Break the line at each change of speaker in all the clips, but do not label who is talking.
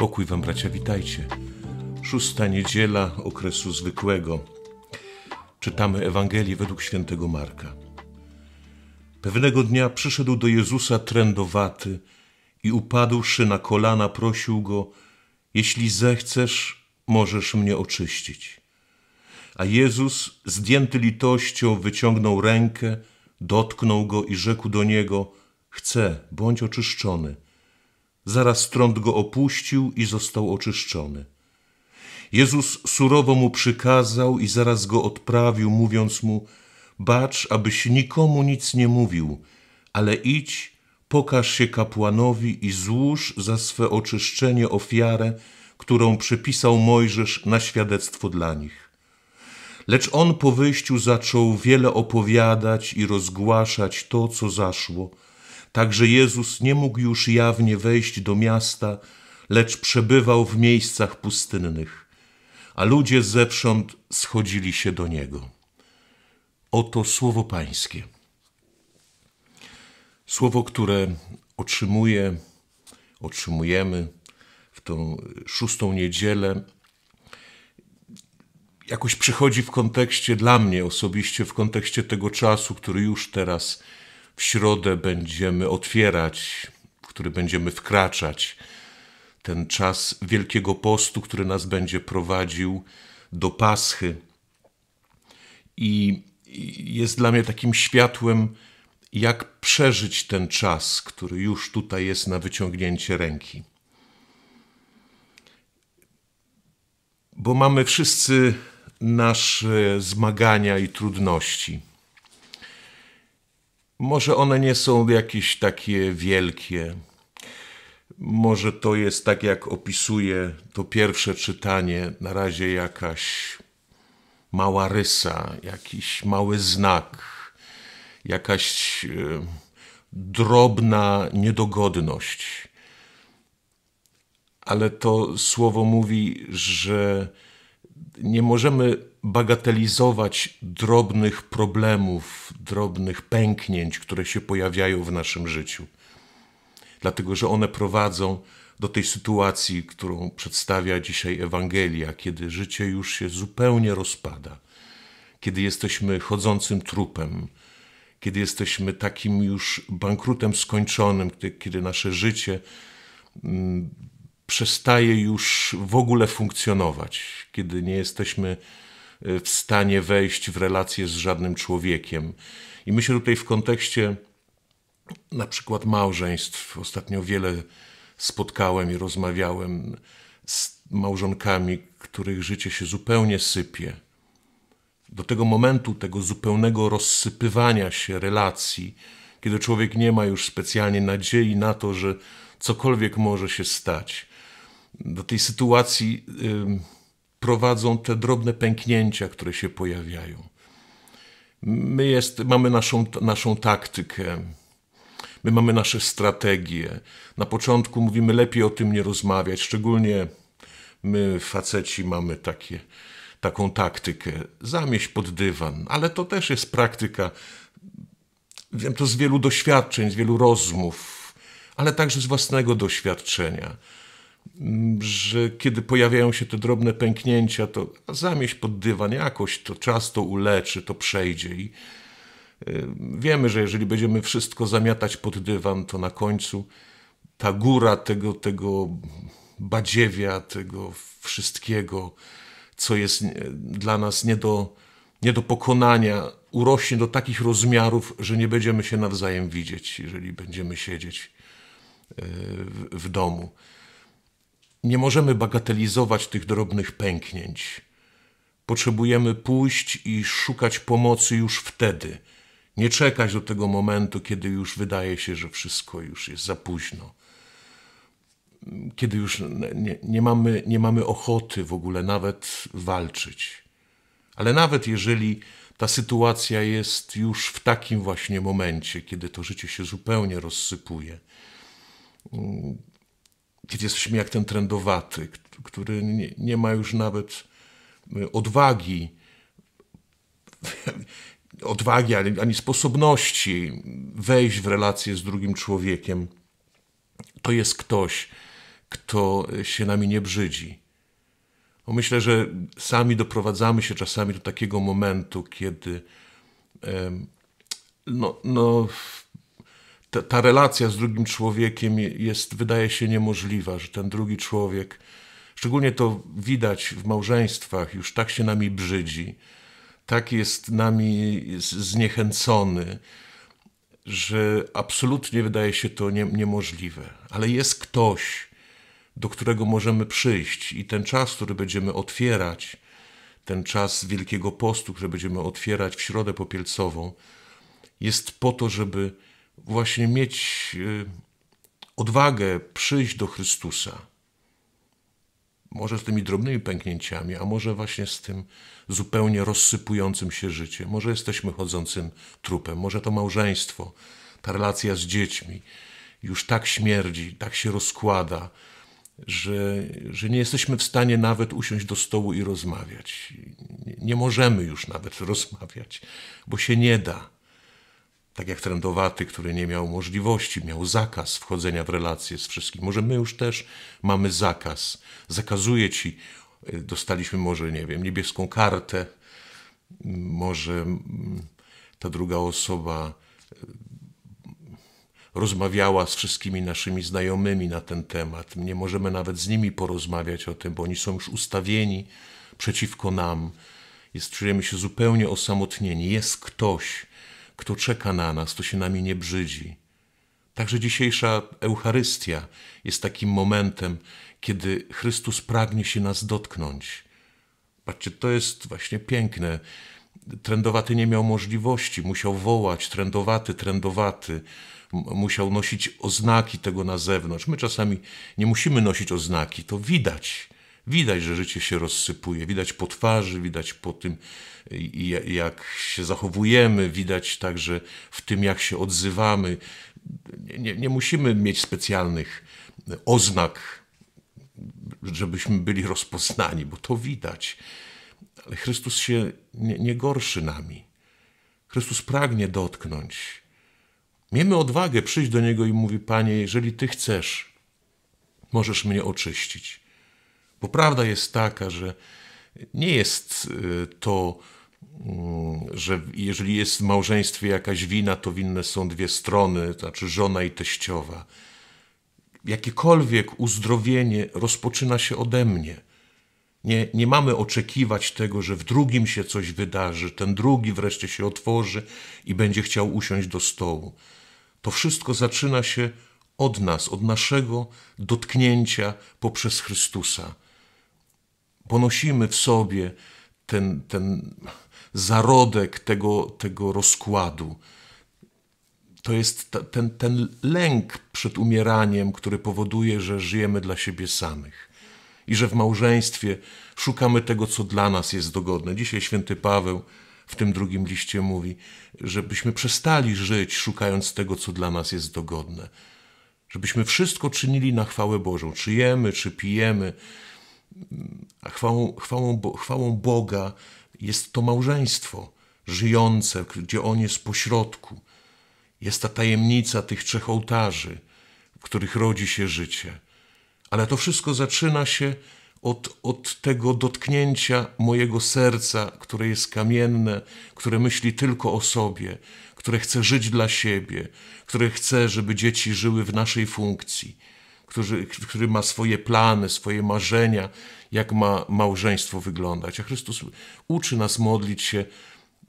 Pokój wam bracia, witajcie. Szósta niedziela okresu zwykłego. Czytamy Ewangelię według świętego Marka. Pewnego dnia przyszedł do Jezusa trędowaty i upadłszy na kolana prosił go: Jeśli zechcesz, możesz mnie oczyścić. A Jezus, zdjęty litością, wyciągnął rękę, dotknął go i rzekł do niego: Chcę, bądź oczyszczony Zaraz trąd go opuścił i został oczyszczony. Jezus surowo mu przykazał i zaraz go odprawił, mówiąc mu: Bacz, abyś nikomu nic nie mówił, ale idź, pokaż się kapłanowi i złóż za swe oczyszczenie ofiarę, którą przypisał Mojżesz na świadectwo dla nich. Lecz on po wyjściu zaczął wiele opowiadać i rozgłaszać to, co zaszło Także Jezus nie mógł już jawnie wejść do miasta, lecz przebywał w miejscach pustynnych, a ludzie zewsząd schodzili się do Niego. Oto słowo Pańskie. Słowo, które otrzymuje, otrzymujemy w tą szóstą niedzielę, jakoś przychodzi w kontekście dla mnie osobiście, w kontekście tego czasu, który już teraz w środę będziemy otwierać, w który będziemy wkraczać ten czas Wielkiego Postu, który nas będzie prowadził do Paschy. I jest dla mnie takim światłem, jak przeżyć ten czas, który już tutaj jest na wyciągnięcie ręki. Bo mamy wszyscy nasze zmagania i trudności. Może one nie są jakieś takie wielkie. Może to jest tak, jak opisuje to pierwsze czytanie, na razie jakaś mała rysa, jakiś mały znak, jakaś e, drobna niedogodność. Ale to słowo mówi, że nie możemy bagatelizować drobnych problemów, drobnych pęknięć, które się pojawiają w naszym życiu. Dlatego, że one prowadzą do tej sytuacji, którą przedstawia dzisiaj Ewangelia, kiedy życie już się zupełnie rozpada, kiedy jesteśmy chodzącym trupem, kiedy jesteśmy takim już bankrutem skończonym, kiedy nasze życie mm, przestaje już w ogóle funkcjonować, kiedy nie jesteśmy Y, w stanie wejść w relacje z żadnym człowiekiem. I myślę tutaj w kontekście na przykład małżeństw. Ostatnio wiele spotkałem i rozmawiałem z małżonkami, których życie się zupełnie sypie. Do tego momentu, tego zupełnego rozsypywania się relacji, kiedy człowiek nie ma już specjalnie nadziei na to, że cokolwiek może się stać. Do tej sytuacji. Yy, prowadzą te drobne pęknięcia, które się pojawiają. My jest, mamy naszą, naszą taktykę, my mamy nasze strategie. Na początku mówimy lepiej o tym nie rozmawiać, szczególnie my faceci mamy takie, taką taktykę, zamieść pod dywan, ale to też jest praktyka, wiem to z wielu doświadczeń, z wielu rozmów, ale także z własnego doświadczenia Mm, że kiedy pojawiają się te drobne pęknięcia, to zamieść pod dywan jakoś, to czas to uleczy, to przejdzie i y, wiemy, że jeżeli będziemy wszystko zamiatać pod dywan, to na końcu ta góra tego, tego badziewia, tego wszystkiego, co jest dla nas nie do, nie do pokonania, urośnie do takich rozmiarów, że nie będziemy się nawzajem widzieć, jeżeli będziemy siedzieć y, w domu. Nie możemy bagatelizować tych drobnych pęknięć. Potrzebujemy pójść i szukać pomocy już wtedy. Nie czekać do tego momentu, kiedy już wydaje się, że wszystko już jest za późno. Kiedy już nie, nie mamy, nie mamy ochoty w ogóle nawet walczyć. Ale nawet jeżeli ta sytuacja jest już w takim właśnie momencie, kiedy to życie się zupełnie rozsypuje, kiedy jesteśmy jak ten trendowaty, który nie, nie ma już nawet y, odwagi, odwagi ani, ani sposobności wejść w relację z drugim człowiekiem. To jest ktoś, kto się nami nie brzydzi. Bo myślę, że sami doprowadzamy się czasami do takiego momentu, kiedy no, no ta, ta, relacja z drugim człowiekiem jest, wydaje się, niemożliwa, że ten drugi człowiek, szczególnie to widać w małżeństwach, już tak się nami brzydzi, tak jest nami zniechęcony, że absolutnie wydaje się to nie, niemożliwe. Ale jest ktoś, do którego możemy przyjść i ten czas, który będziemy otwierać, ten czas Wielkiego Postu, który będziemy otwierać w środę popielcową, jest po to, żeby właśnie mieć y, odwagę przyjść do Chrystusa. Może z tymi drobnymi pęknięciami, a może właśnie z tym zupełnie rozsypującym się życiem. Może jesteśmy chodzącym trupem, może to małżeństwo, ta relacja z dziećmi już tak śmierdzi, tak się rozkłada, że, że nie jesteśmy w stanie nawet usiąść do stołu i rozmawiać. Nie możemy już nawet rozmawiać, bo się nie da tak jak trendowaty, który nie miał możliwości, miał zakaz wchodzenia w relacje z wszystkim. Może my już też mamy zakaz. Zakazuje ci, y, dostaliśmy może, nie wiem, niebieską kartę, może mm, ta druga osoba y, rozmawiała z wszystkimi naszymi znajomymi na ten temat. Nie możemy nawet z nimi porozmawiać o tym, bo oni są już ustawieni przeciwko nam. Jest, czujemy się zupełnie osamotnieni. Jest ktoś, kto czeka na nas, to się nami nie brzydzi. Także dzisiejsza Eucharystia jest takim momentem, kiedy Chrystus pragnie się nas dotknąć. Patrzcie, to jest właśnie piękne. Trędowaty nie miał możliwości, musiał wołać trędowaty, trędowaty. Musiał nosić oznaki tego na zewnątrz. My czasami nie musimy nosić oznaki, to widać Widać, że życie się rozsypuje, widać po twarzy, widać po tym, y, jak się zachowujemy, widać także w tym, jak się odzywamy. Nie, nie musimy mieć specjalnych oznak, żebyśmy byli rozpoznani, bo to widać. Ale Chrystus się nie, nie gorszy nami. Chrystus pragnie dotknąć. Miejmy odwagę przyjść do Niego i mówi: Panie, jeżeli Ty chcesz, możesz mnie oczyścić. Bo prawda jest taka, że nie jest y, to, mm, że jeżeli jest w małżeństwie jakaś wina, to winne są dwie strony, to znaczy żona i teściowa. Jakiekolwiek uzdrowienie rozpoczyna się ode mnie. Nie, nie mamy oczekiwać tego, że w drugim się coś wydarzy, ten drugi wreszcie się otworzy i będzie chciał usiąść do stołu. To wszystko zaczyna się od nas, od naszego dotknięcia poprzez Chrystusa ponosimy w sobie ten, ten zarodek tego, tego rozkładu. To jest ta, ten, ten lęk przed umieraniem, który powoduje, że żyjemy dla siebie samych i że w małżeństwie szukamy tego, co dla nas jest dogodne. Dzisiaj święty Paweł w tym drugim liście mówi, żebyśmy przestali żyć szukając tego, co dla nas jest dogodne. Żebyśmy wszystko czynili na chwałę Bożą, czy jemy, czy pijemy, chwałą, chwałą, chwałą Boga jest to małżeństwo żyjące, gdzie On jest pośrodku. Jest ta tajemnica tych trzech ołtarzy, w których rodzi się życie. Ale to wszystko zaczyna się od, od tego dotknięcia mojego serca, które jest kamienne, które myśli tylko o sobie, które chce żyć dla siebie, które chce, żeby dzieci żyły w naszej funkcji który, który ma swoje plany, swoje marzenia, jak ma małżeństwo wyglądać. A Chrystus uczy nas modlić się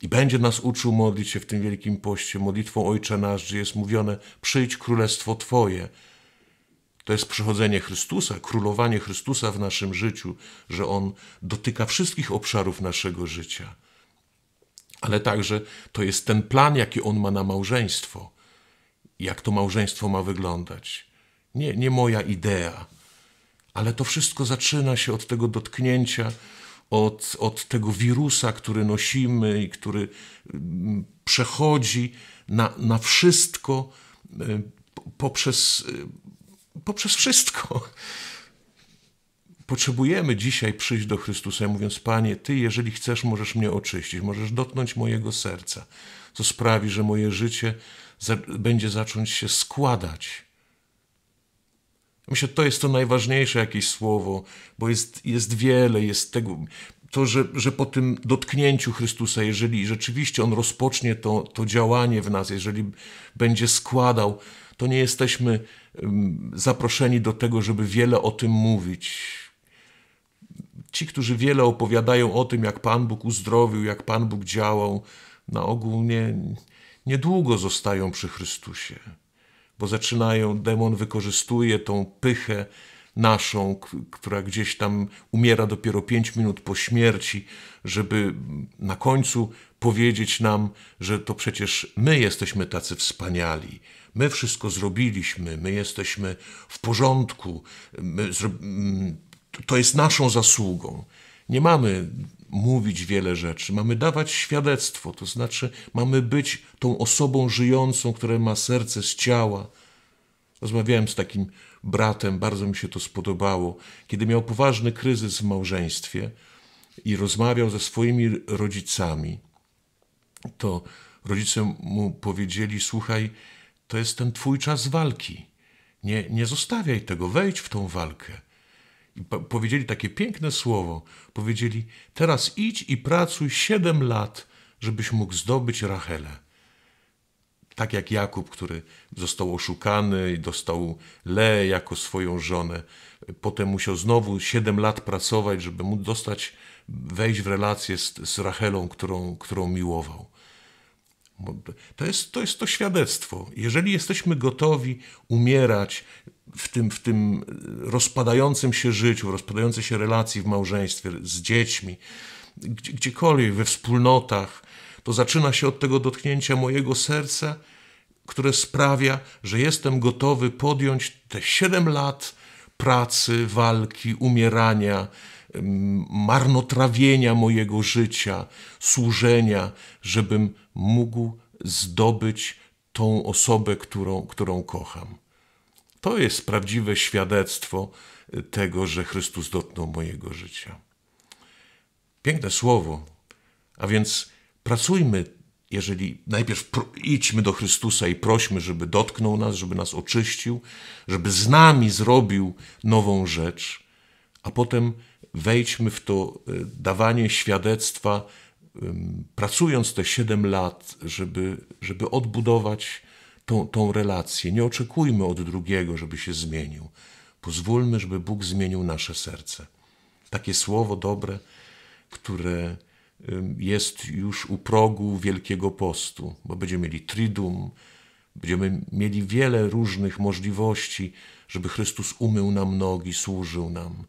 i będzie nas uczył modlić się w tym wielkim poście modlitwą Ojcze Nasz, gdzie jest mówione: Przyjdź królestwo Twoje. To jest przychodzenie Chrystusa, królowanie Chrystusa w naszym życiu, że On dotyka wszystkich obszarów naszego życia. Ale także to jest ten plan, jaki On ma na małżeństwo, jak to małżeństwo ma wyglądać nie, nie moja idea. Ale to wszystko zaczyna się od tego dotknięcia, od, od tego wirusa, który nosimy i który mm, przechodzi na, na wszystko y, poprzez, y, poprzez wszystko. Potrzebujemy dzisiaj przyjść do Chrystusa, mówiąc: Panie, Ty, jeżeli chcesz, możesz mnie oczyścić, możesz dotknąć mojego serca, co sprawi, że moje życie będzie zacząć się składać Myślę, to jest to najważniejsze jakieś słowo, bo jest, jest wiele, jest tego. To, że, że po tym dotknięciu Chrystusa, jeżeli rzeczywiście On rozpocznie to, to działanie w nas, jeżeli będzie składał, to nie jesteśmy zaproszeni do tego, żeby wiele o tym mówić. Ci, którzy wiele opowiadają o tym, jak Pan Bóg uzdrowił, jak Pan Bóg działał, na ogół nie, niedługo zostają przy Chrystusie bo zaczynają, demon wykorzystuje tą pychę naszą, która gdzieś tam umiera dopiero 5 minut po śmierci, żeby na końcu powiedzieć nam, że to przecież my jesteśmy tacy wspaniali. My wszystko zrobiliśmy, my jesteśmy w porządku, my, mm, to jest naszą zasługą. Nie mamy mówić wiele rzeczy, mamy dawać świadectwo, to znaczy mamy być tą osobą żyjącą, która ma serce z ciała. Rozmawiałem z takim bratem, bardzo mi się to spodobało, kiedy miał poważny kryzys w małżeństwie i rozmawiał ze swoimi rodzicami, to rodzice mu powiedzieli: Słuchaj, to jest ten twój czas walki. Nie, nie zostawiaj tego, wejdź w tą walkę powiedzieli takie piękne słowo. Powiedzieli, teraz idź i pracuj siedem lat, żebyś mógł zdobyć Rachelę. Tak jak Jakub, który został oszukany i dostał Le jako swoją żonę. Potem musiał znowu siedem lat pracować, żeby móc dostać, wejść w relację z, z Rachelą, którą, którą miłował. To jest, to jest to świadectwo. Jeżeli jesteśmy gotowi umierać, w tym, w tym rozpadającym się życiu, w rozpadającej się relacji w małżeństwie, z dziećmi, gdziekolwiek, we wspólnotach, to zaczyna się od tego dotknięcia mojego serca, które sprawia, że jestem gotowy podjąć te 7 lat pracy, walki, umierania, marnotrawienia mojego życia, służenia, żebym mógł zdobyć tą osobę, którą, którą kocham. To jest prawdziwe świadectwo y, tego, że Chrystus dotknął mojego życia. Piękne słowo. A więc pracujmy, jeżeli najpierw idźmy do Chrystusa i prośmy, żeby dotknął nas, żeby nas oczyścił, żeby z nami zrobił nową rzecz, a potem wejdźmy w to y, dawanie świadectwa, pracując te siedem lat, żeby, żeby odbudować tą, tą relację. Nie oczekujmy od drugiego, żeby się zmienił. Pozwólmy, żeby Bóg zmienił nasze serce. Takie słowo dobre, które jest już u progu Wielkiego Postu, bo będziemy mieli Tridum, będziemy mieli wiele różnych możliwości, żeby Chrystus umył nam nogi, służył nam,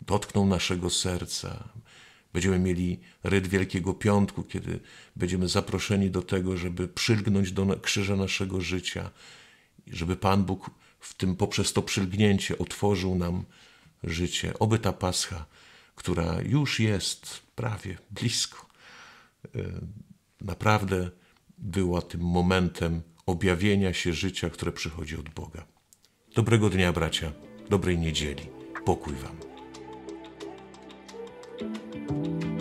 dotknął naszego serca, Będziemy mieli ryt Wielkiego Piątku, kiedy będziemy zaproszeni do tego, żeby przylgnąć do krzyża naszego życia, żeby Pan Bóg w tym poprzez to przylgnięcie otworzył nam życie. Oby ta Pascha, która już jest prawie blisko, e, naprawdę była tym momentem objawienia się życia, które przychodzi od Boga. Dobrego dnia, bracia, dobrej niedzieli. Pokój Wam. thank you